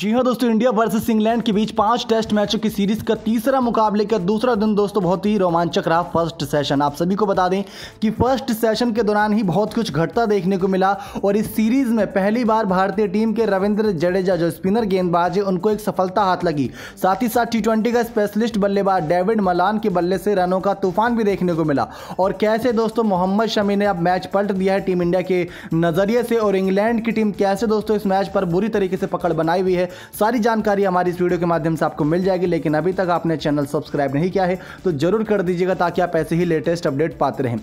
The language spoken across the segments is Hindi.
जी हाँ दोस्तों इंडिया वर्सेस इंग्लैंड के बीच पांच टेस्ट मैचों की सीरीज का तीसरा मुकाबले का दूसरा दिन दोस्तों बहुत ही रोमांचक रहा फर्स्ट सेशन आप सभी को बता दें कि फर्स्ट सेशन के दौरान ही बहुत कुछ घटता देखने को मिला और इस सीरीज में पहली बार भारतीय टीम के रविंद्र जडेजा जो स्पिनर गेंदबाज है उनको एक सफलता हाथ लगी साथ ही साथ टी का स्पेशलिस्ट बल्लेबाज डेविड मलान के बल्ले से रनों का तूफान भी देखने को मिला और कैसे दोस्तों मोहम्मद शमी ने अब मैच पलट दिया है टीम इंडिया के नज़रिए से और इंग्लैंड की टीम कैसे दोस्तों इस मैच पर बुरी तरीके से पकड़ बनाई हुई है सारी जानकारी हमारी इस वीडियो के माध्यम से आपको मिल जाएगी लेकिन अभी तक आपने चैनल सब्सक्राइब नहीं किया है तो जरूर कर दीजिएगा ताकि आप ऐसे ही लेटेस्ट अपडेट पाते रहें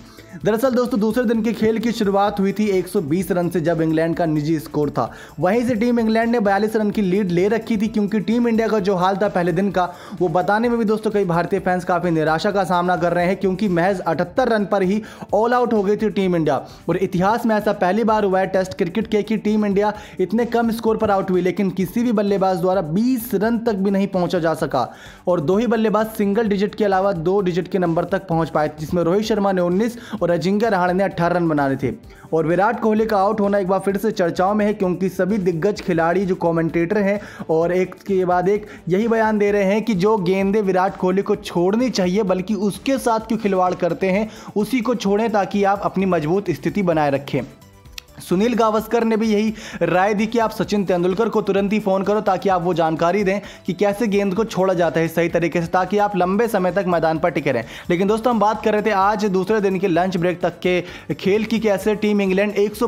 दरअसल दोस्तों दूसरे दिन के खेल की शुरुआत हुई थी 120 रन से जब इंग्लैंड का निजी स्कोर था वहीं से टीम इंग्लैंड ने 42 रन की लीड ले रखी थी क्योंकि टीम इंडिया का जो हाल था पहले दिन का वो बताने में भी दोस्तों कई भारतीय फैंस काफ़ी निराशा का सामना कर रहे हैं क्योंकि महज 78 रन पर ही ऑल आउट हो गई थी टीम इंडिया और इतिहास में ऐसा पहली बार हुआ है टेस्ट क्रिकेट के कि टीम इंडिया इतने कम स्कोर पर आउट हुई लेकिन किसी भी ही बल्लेबाज द्वारा 20 रन तक भी नहीं पहुंचा जा सका और दो ही बल्लेबाज सिंगल डिजिट के अलावा दो डिजिट के नंबर तक पहुंच पाए जिसमें रोहित शर्मा ने 19 और अजिंक्य रहाणे ने 18 रन बनाने थे और विराट कोहली का आउट होना एक बार फिर से चर्चाओं में है क्योंकि सभी दिग्गज खिलाड़ी जो कॉमेंटेटर हैं और एक के बाद एक यही बयान दे रहे हैं कि जो गेंदे विराट कोहली को छोड़नी चाहिए बल्कि उसके साथ क्यों खिलवाड़ करते हैं उसी को छोड़ें ताकि आप अपनी मजबूत स्थिति बनाए रखें सुनील गावस्कर ने भी यही राय दी कि आप सचिन तेंदुलकर को तुरंत ही फ़ोन करो ताकि आप वो जानकारी दें कि कैसे गेंद को छोड़ा जाता है सही तरीके से ताकि आप लंबे समय तक मैदान पर टिके रहें लेकिन दोस्तों हम बात कर रहे थे आज दूसरे दिन के लंच ब्रेक तक के खेल की कैसे टीम इंग्लैंड एक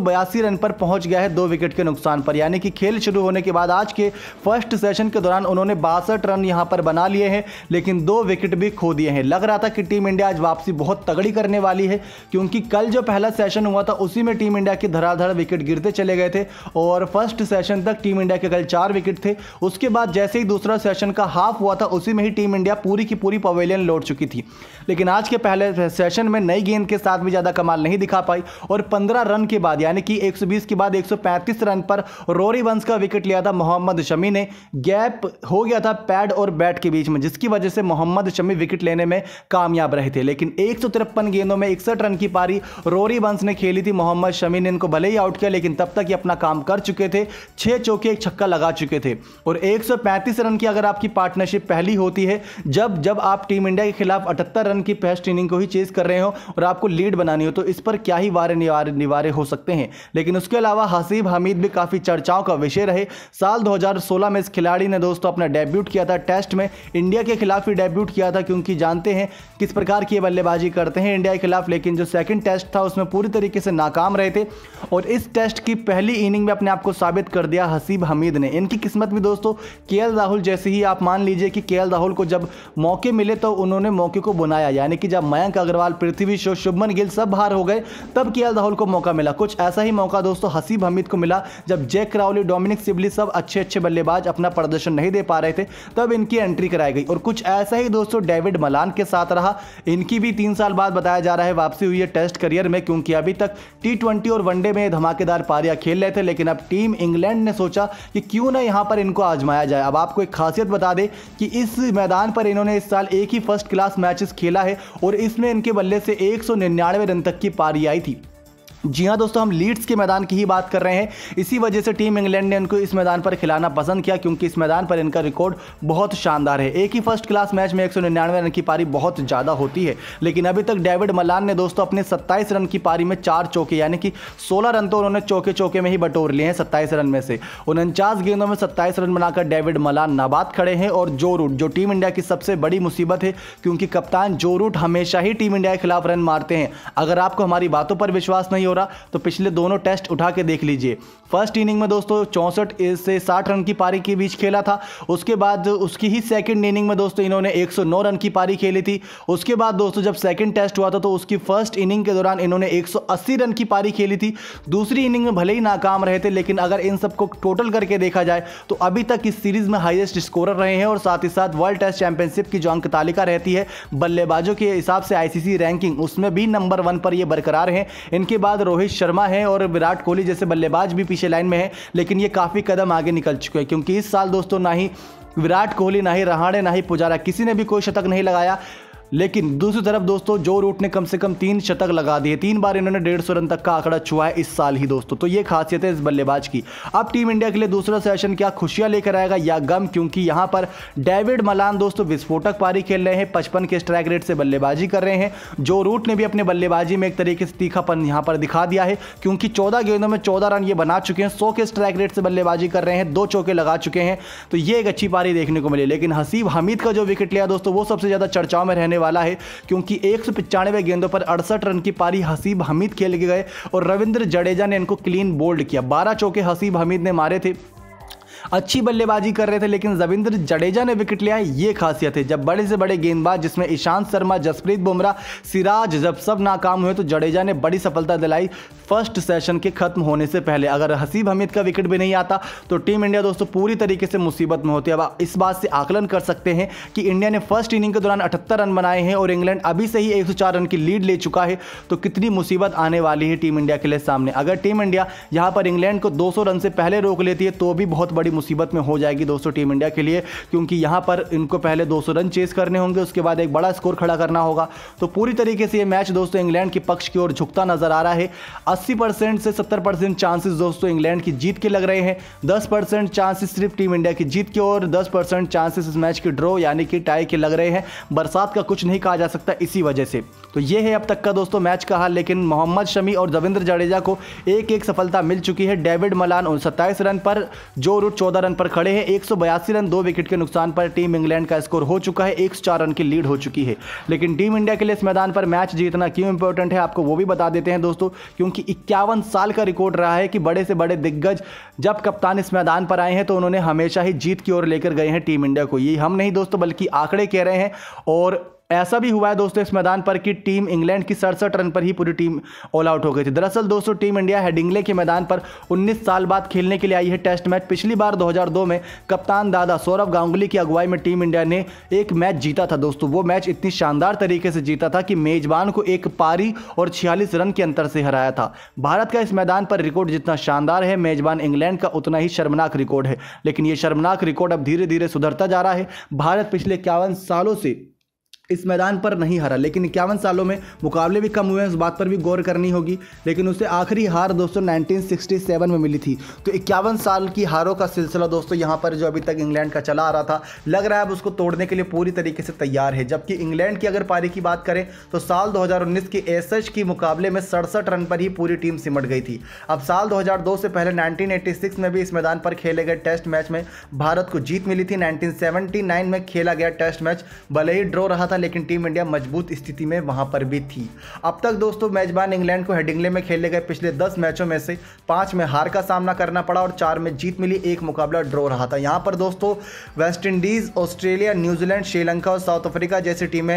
रन पर पहुंच गया है दो विकेट के नुकसान पर यानी कि खेल शुरू होने के बाद आज के फर्स्ट सेशन के दौरान उन्होंने बासठ रन यहाँ पर बना लिए हैं लेकिन दो विकेट भी खो दिए हैं लग रहा था कि टीम इंडिया आज वापसी बहुत तगड़ी करने वाली है क्योंकि कल जो पहला सेशन हुआ था उसी में टीम इंडिया की धरा धड़ाधड़ विकेट गिरते चले गए थे और फर्स्ट सेशन तक टीम इंडिया के कल चार विकेट थे उसके बाद जैसे ही दूसरा सेशन का हाफ हुआ था उसी में ही टीम इंडिया पूरी की पूरी पवेलियन लौट चुकी थी लेकिन आज के पहले सेशन में नई गेंद के साथ भी ज़्यादा कमाल नहीं दिखा पाई और पंद्रह रन के बाद यानी कि 120 के बाद 135 रन पर रोरी वंश का विकेट लिया था मोहम्मद शमी ने गैप हो गया था पैड और बैट के बीच में जिसकी वजह से मोहम्मद शमी विकेट लेने में कामयाब रहे थे लेकिन एक गेंदों में इकसठ रन की पारी रोरी वंश ने खेली थी मोहम्मद शमी ने इनको भले ही आउट किया लेकिन तब तक ये अपना काम कर चुके थे छह चौके एक छक्का लगा चुके थे और 135 रन की अगर आपकी पार्टनरशिप पहली होती है जब जब आप टीम इंडिया के खिलाफ अठहत्तर रन रन की फेस्ट इनिंग को ही चेज कर रहे हो और आपको लीड बनानी हो तो इस पर क्या ही वारे निवारे निवारे हो सकते हैं लेकिन उसके अलावा हसीब हमीद भी काफ़ी चर्चाओं का विषय रहे साल 2016 में इस खिलाड़ी ने दोस्तों अपना डेब्यूट किया था टेस्ट में इंडिया के खिलाफ ही डेब्यूट किया था क्योंकि जानते हैं किस प्रकार की बल्लेबाजी करते हैं इंडिया के खिलाफ लेकिन जो सेकेंड टेस्ट था उसमें पूरी तरीके से नाकाम रहे थे और इस टेस्ट की पहली इनिंग में अपने आप को साबित कर दिया हसीब हमीद ने इनकी किस्मत भी दोस्तों के राहुल जैसे ही आप मान लीजिए कि के राहुल को जब मौके मिले तो उन्होंने मौके को बुनाया आया यानी कि जब मयंक अग्रवाल पृथ्वी शो शुभमन गिल सब बाहर हो गए तब के राहुल को मौका मिला कुछ ऐसा ही मौका दोस्तों हसीब हमीद को मिला जब जैक रावली डोमिनिक सिबली सब अच्छे अच्छे बल्लेबाज अपना प्रदर्शन नहीं दे पा रहे थे तब इनकी एंट्री कराई गई और कुछ ऐसा ही दोस्तों डेविड मलान के साथ रहा इनकी भी तीन साल बाद बताया जा रहा है वापसी हुई है टेस्ट करियर में क्योंकि अभी तक टी और वनडे में धमाकेदार पारियां खेल रहे थे लेकिन अब टीम इंग्लैंड ने सोचा कि क्यों ना यहाँ पर इनको आजमाया जाए अब आपको एक खासियत बता दे कि इस मैदान पर इन्होंने इस साल एक ही फर्स्ट क्लास मैचेस खेला बल्ला है और इसमें इनके बल्ले से एक रन तक की पारी आई थी जी हाँ दोस्तों हम लीड्स के मैदान की ही बात कर रहे हैं इसी वजह से टीम इंग्लैंड ने इनको इस मैदान पर खिलाना पसंद किया क्योंकि इस मैदान पर इनका रिकॉर्ड बहुत शानदार है एक ही फर्स्ट क्लास मैच में निन्यानवे रन की पारी बहुत ज़्यादा होती है लेकिन अभी तक डेविड मलान ने दोस्तों अपने 27 रन की पारी में चार चौके यानी कि सोलह रन तो उन्होंने चौके चौके में ही बटोर लिए हैं सत्ताईस रन में से उनचास गेंदों में सत्ताईस रन बनाकर डेविड मलान नाबाद खड़े हैं और जो रूट जो टीम इंडिया की सबसे बड़ी मुसीबत है क्योंकि कप्तान जो रूट हमेशा ही टीम इंडिया के खिलाफ रन मारते हैं अगर आपको हमारी बातों पर विश्वास नहीं नहीं हो रहा तो पिछले दोनों टेस्ट उठा के देख लीजिए फर्स्ट इनिंग में दोस्तों चौंसठ से साठ रन की पारी के बीच खेला था उसके बाद उसकी ही सेकेंड इनिंग में दोस्तों इन्होंने एक रन की पारी खेली थी उसके बाद दोस्तों जब सेकेंड टेस्ट हुआ था तो उसकी फर्स्ट इनिंग के दौरान इन्होंने एक रन की पारी खेली थी दूसरी इनिंग में भले ही नाकाम रहे थे लेकिन अगर इन सबको टोटल करके देखा जाए तो अभी तक इस सीरीज में हाईएस्ट स्कोरर रहे हैं और साथ ही साथ वर्ल्ड टेस्ट चैंपियनशिप की जो अंक तालिका रहती है बल्लेबाजों के हिसाब से आईसीसी रैंकिंग उसमें भी नंबर वन पर ये बरकरार हैं इनके बाद बाद रोहित शर्मा है और विराट कोहली जैसे बल्लेबाज भी पीछे लाइन में है लेकिन ये काफ़ी कदम आगे निकल चुके हैं क्योंकि इस साल दोस्तों ना ही विराट कोहली ना ही रहाणे ना ही पुजारा किसी ने भी कोई शतक नहीं लगाया लेकिन दूसरी तरफ दोस्तों जो रूट ने कम से कम तीन शतक लगा दिए तीन बार इन्होंने डेढ़ सौ रन तक का आंकड़ा छुआ है इस साल ही दोस्तों तो ये खासियत है इस बल्लेबाज की अब टीम इंडिया के लिए दूसरा सेशन क्या खुशियां लेकर आएगा या गम क्योंकि यहां पर डेविड मलान दोस्तों विस्फोटक पारी खेल रहे हैं पचपन के स्ट्राइक रेट से बल्लेबाजी कर रहे हैं जो रूट ने भी अपने बल्लेबाजी में एक तरीके से तीखापन यहां पर दिखा दिया है क्योंकि चौदह गेंदों में चौदह रन ये बना चुके हैं सौ के स्ट्राइक रेट से बल्लेबाजी कर रहे हैं दो चौके लगा चुके हैं तो ये एक अच्छी पारी देखने को मिली लेकिन हसीब हमीद का जो विकेट लिया दोस्तों वो सबसे ज़्यादा चर्चाओं में रहने होने वाला है क्योंकि एक गेंदों पर अड़सठ रन की पारी हसीब हमीद खेल के गए और रविंद्र जडेजा ने इनको क्लीन बोल्ड किया बारह चौके हसीब हमीद ने मारे थे अच्छी बल्लेबाजी कर रहे थे लेकिन रविंद्र जडेजा ने विकेट लिया है ये खासियत है जब बड़े से बड़े गेंदबाज जिसमें ईशांत शर्मा जसप्रीत बुमराह सिराज जब सब नाकाम हुए तो जडेजा ने बड़ी सफलता दिलाई फर्स्ट सेशन के खत्म होने से पहले अगर हसीब हमीद का विकेट भी नहीं आता तो टीम इंडिया दोस्तों पूरी तरीके से मुसीबत में होती है अब इस बात से आकलन कर सकते हैं कि इंडिया ने फर्स्ट इनिंग के दौरान अठहत्तर रन बनाए हैं और इंग्लैंड अभी से ही एक रन की लीड ले चुका है तो कितनी मुसीबत आने वाली है टीम इंडिया के लिए सामने अगर टीम इंडिया यहाँ पर इंग्लैंड को 200 रन से पहले रोक लेती है तो भी बहुत बड़ी मुसीबत में हो जाएगी दोस्तों टीम इंडिया के लिए क्योंकि यहाँ पर इनको पहले 200 रन चेस करने होंगे उसके बाद एक बड़ा स्कोर खड़ा करना होगा तो पूरी तरीके से ये मैच दोस्तों इंग्लैंड के पक्ष की ओर झुकता नजर आ रहा है अस्सी परसेंट से सत्तर परसेंट चांसेस दोस्तों इंग्लैंड की जीत के लग रहे हैं दस परसेंट चांसेस सिर्फ टीम इंडिया की जीत के और दस परसेंट चांसेस इस मैच के ड्रॉ यानी कि टाई के लग रहे हैं बरसात का कुछ नहीं कहा जा सकता इसी वजह से तो ये है अब तक का दोस्तों मैच का हाल लेकिन मोहम्मद शमी और रविंद्र जडेजा को एक एक सफलता मिल चुकी है डेविड मलान उन सत्ताईस रन पर जो रूट चौदह रन पर खड़े हैं एक रन दो विकेट के नुकसान पर टीम इंग्लैंड का स्कोर हो चुका है एक रन की लीड हो चुकी है लेकिन टीम इंडिया के लिए इस मैदान पर मैच जीतना क्यों इंपॉर्टेंट है आपको वो भी बता देते हैं दोस्तों क्योंकि इक्यावन साल का रिकॉर्ड रहा है कि बड़े से बड़े दिग्गज जब कप्तान इस मैदान पर आए हैं तो उन्होंने हमेशा ही जीत की ओर लेकर गए हैं टीम इंडिया को ये हम नहीं दोस्तों बल्कि आंकड़े कह रहे हैं और ऐसा भी हुआ है दोस्तों इस मैदान पर कि टीम इंग्लैंड की सड़सठ रन पर ही पूरी टीम ऑल आउट हो गई थी दरअसल दोस्तों टीम इंडिया हेडिंगले के मैदान पर 19 साल बाद खेलने के लिए आई है टेस्ट मैच पिछली बार 2002 में कप्तान दादा सौरभ गांगुली की अगुवाई में टीम इंडिया ने एक मैच जीता था दोस्तों वो मैच इतनी शानदार तरीके से जीता था कि मेजबान को एक पारी और छियालीस रन के अंतर से हराया था भारत का इस मैदान पर रिकॉर्ड जितना शानदार है मेजबान इंग्लैंड का उतना ही शर्मनाक रिकॉर्ड है लेकिन ये शर्मनाक रिकॉर्ड अब धीरे धीरे सुधरता जा रहा है भारत पिछले इक्यावन सालों से इस मैदान पर नहीं हारा लेकिन इक्यावन सालों में मुकाबले भी कम हुए हैं उस बात पर भी गौर करनी होगी लेकिन उसे आखिरी हार दोस्तों 1967 में मिली थी तो इक्यावन साल की हारों का सिलसिला दोस्तों यहाँ पर जो अभी तक इंग्लैंड का चला आ रहा था लग रहा है अब उसको तोड़ने के लिए पूरी तरीके से तैयार है जबकि इंग्लैंड की अगर पारी की बात करें तो साल दो की एस के मुकाबले में सड़सठ रन पर ही पूरी टीम सिमट गई थी अब साल दो से पहले नाइनटीन में भी इस मैदान पर खेले गए टेस्ट मैच में भारत को जीत मिली थी नाइनटीन में खेला गया टेस्ट मैच भले ही ड्रॉ रहा था था लेकिन टीम इंडिया मजबूत स्थिति में वहां पर भी थी अब तक दोस्तों मेजबान इंग्लैंड को हेडिंगले में खेले गए पिछले दस मैचों में से पांच में हार का सामना करना पड़ा और चार में जीत मिली एक मुकाबला ड्रॉ रहा था यहां पर दोस्तों West Indies Australia New Zealand Sri Lanka और साउथ अफ्रीका जैसी टीमें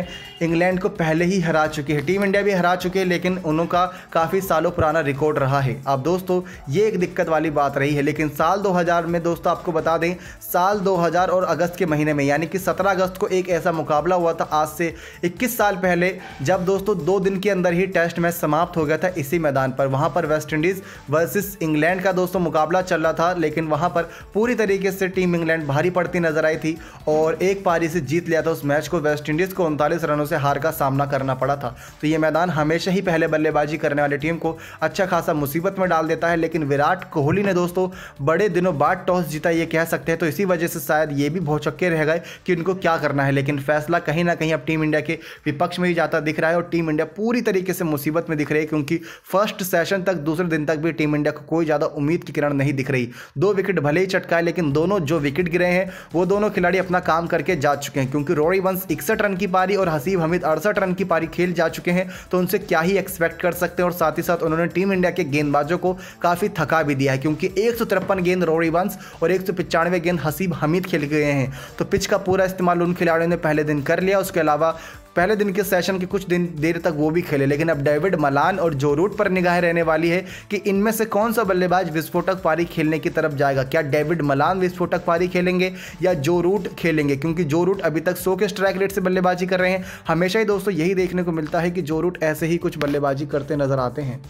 इंग्लैंड को पहले ही हरा चुकी है टीम इंडिया भी हरा चुकी है लेकिन उनका काफ़ी सालों पुराना रिकॉर्ड रहा है अब दोस्तों ये एक दिक्कत वाली बात रही है लेकिन साल दो में दोस्तों आपको बता दें साल दो और अगस्त के महीने में यानी कि सत्रह अगस्त को एक ऐसा मुकाबला हुआ था आज से 21 साल पहले जब दोस्तों दो दिन के अंदर ही टेस्ट मैच समाप्त हो गया था इसी मैदान पर वहां पर वेस्ट इंडीज़ वर्सेस इंग्लैंड का दोस्तों मुकाबला चल रहा था लेकिन वहां पर पूरी तरीके से टीम इंग्लैंड भारी पड़ती नजर आई थी और एक पारी से जीत लिया था उस मैच को वेस्ट इंडीज़ को उनतालीस रनों से हार का सामना करना पड़ा था तो ये मैदान हमेशा ही पहले बल्लेबाजी करने वाली टीम को अच्छा खासा मुसीबत में डाल देता है लेकिन विराट कोहली ने दोस्तों बड़े दिनों बाद टॉस जीता ये कह सकते हैं तो इसी वजह से शायद ये भी बहुत चक्के रह गए कि उनको क्या करना है लेकिन फैसला कहीं ना कहीं अब टीम इंडिया के विपक्ष में ही जाता दिख रहा है और टीम इंडिया पूरी तरीके से मुसीबत में दिख रही है क्योंकि फर्स्ट सेशन तक दूसरे दिन तक भी टीम इंडिया को कोई ज़्यादा उम्मीद की किरण नहीं दिख रही दो विकेट भले ही चटकाए लेकिन दोनों जो विकेट गिरे हैं वो दोनों खिलाड़ी अपना काम करके जा चुके हैं क्योंकि रोड़ी वंश इकसठ रन की पारी और हसीब हमीद अड़सठ रन की पारी खेल जा चुके हैं तो उनसे क्या ही एक्सपेक्ट कर सकते हैं और साथ ही साथ उन्होंने टीम इंडिया के गेंदबाजों को काफ़ी थका भी दिया है क्योंकि एक गेंद रोड़ी वंश और एक गेंद हसीब हमीद खेल गए हैं तो पिच का पूरा इस्तेमाल उन खिलाड़ियों ने पहले दिन कर लिया उसके अलावा पहले दिन के सेशन के कुछ दिन देर तक वो भी खेले लेकिन अब डेविड मलान और जो रूट पर निगाह रहने वाली है कि इनमें से कौन सा बल्लेबाज विस्फोटक पारी खेलने की तरफ जाएगा क्या डेविड मलान विस्फोटक पारी खेलेंगे या जो रूट खेलेंगे क्योंकि जो रूट अभी तक सो के स्ट्राइक रेट से बल्लेबाजी कर रहे हैं हमेशा ही दोस्तों यही देखने को मिलता है कि जो रूट ऐसे ही कुछ बल्लेबाजी करते नजर आते हैं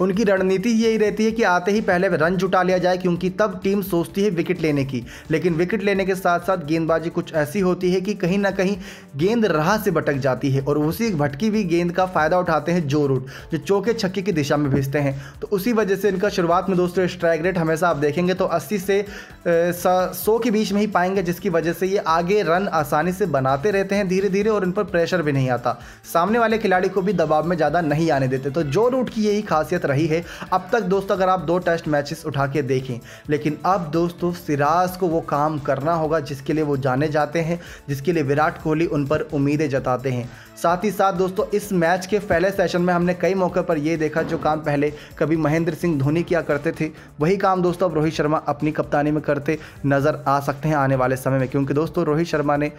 उनकी रणनीति यही रहती है कि आते ही पहले रन जुटा लिया जाए क्योंकि तब टीम सोचती है विकेट लेने की लेकिन विकेट लेने के साथ साथ गेंदबाजी कुछ ऐसी होती है कि कहीं ना कहीं गेंद राह से भटक जाती है और उसी भटकी हुई गेंद का फ़ायदा उठाते हैं जो रूट जो चौके छक्के की दिशा में भेजते हैं तो उसी वजह से इनका शुरुआत में दोस्तों स्ट्राइक रेट हमेशा आप देखेंगे तो अस्सी से सौ के बीच में ही पाएंगे जिसकी वजह से ये आगे रन आसानी से बनाते रहते हैं धीरे धीरे और इन पर प्रेशर भी नहीं आता सामने वाले खिलाड़ी को भी दबाव में ज़्यादा नहीं आने देते तो जो रूट की यही खासियत रही है अब तक दोस्तों अगर आप दो टेस्ट मैचेस उठा के देखें लेकिन अब दोस्तों सिराज को वो काम करना होगा जिसके लिए वो जाने जाते हैं जिसके लिए विराट कोहली उन पर उम्मीदें जताते हैं साथ ही साथ दोस्तों इस मैच के पहले सेशन में हमने कई मौके पर यह देखा जो काम पहले कभी महेंद्र सिंह धोनी किया करते थे वही काम दोस्तों अब रोहित शर्मा अपनी कप्तानी में करते नज़र आ सकते हैं आने वाले समय में क्योंकि दोस्तों रोहित शर्मा ने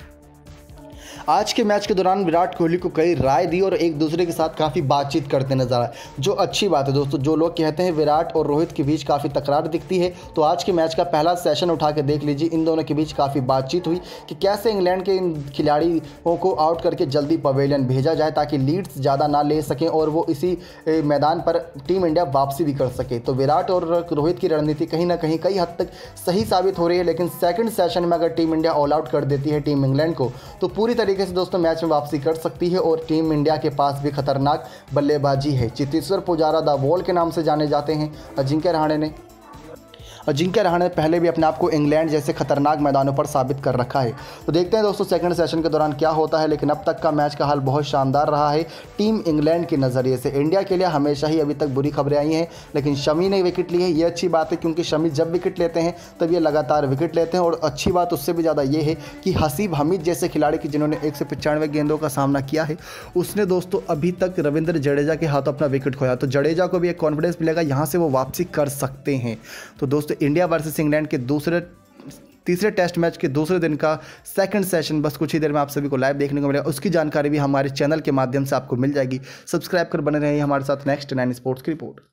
आज के मैच के दौरान विराट कोहली को कई राय दी और एक दूसरे के साथ काफ़ी बातचीत करते नजर आए जो अच्छी बात है दोस्तों जो लोग कहते हैं विराट और रोहित के बीच काफ़ी तकरार दिखती है तो आज के मैच का पहला सेशन उठा के देख लीजिए इन दोनों के बीच काफ़ी बातचीत हुई कि कैसे इंग्लैंड के इन खिलाड़ियों को आउट करके जल्दी पवेलियन भेजा जाए ताकि लीड्स ज़्यादा ना ले सकें और वो इसी मैदान पर टीम इंडिया वापसी भी कर सके तो विराट और रोहित की रणनीति कहीं ना कहीं कई हद तक सही साबित हो रही है लेकिन सेकंड सेशन में अगर टीम इंडिया ऑल आउट कर देती है टीम इंग्लैंड को तो पूरी तरह तरीके से दोस्तों मैच में वापसी कर सकती है और टीम इंडिया के पास भी खतरनाक बल्लेबाजी है चितेश्वर पुजारा द वॉल के नाम से जाने जाते हैं अजिंक्य रहाणे ने अजिंक्य रहाणे ने पहले भी अपने आप को इंग्लैंड जैसे खतरनाक मैदानों पर साबित कर रखा है तो देखते हैं दोस्तों सेकंड सेशन के दौरान क्या होता है लेकिन अब तक का मैच का हाल बहुत शानदार रहा है टीम इंग्लैंड के नज़रिए से इंडिया के लिए हमेशा ही अभी तक बुरी खबरें आई हैं लेकिन शमी ने विकेट ली है ये अच्छी बात है क्योंकि शमी जब विकेट लेते हैं तब ये लगातार विकेट लेते हैं और अच्छी बात उससे भी ज़्यादा ये है कि हसीब हमीद जैसे खिलाड़ी की जिन्होंने एक गेंदों का सामना किया है उसने दोस्तों अभी तक रविंद्र जडेजा के हाथों अपना विकेट खोया तो जडेजा को भी एक कॉन्फिडेंस मिलेगा यहाँ से वो वापसी कर सकते हैं तो दोस्तों दोस्तों इंडिया वर्सेस इंग्लैंड के दूसरे तीसरे टेस्ट मैच के दूसरे दिन का सेकंड सेशन बस कुछ ही देर में आप सभी को लाइव देखने को मिलेगा उसकी जानकारी भी हमारे चैनल के माध्यम से आपको मिल जाएगी सब्सक्राइब कर बने रहिए हमारे साथ नेक्स्ट नाइन स्पोर्ट्स की रिपोर्ट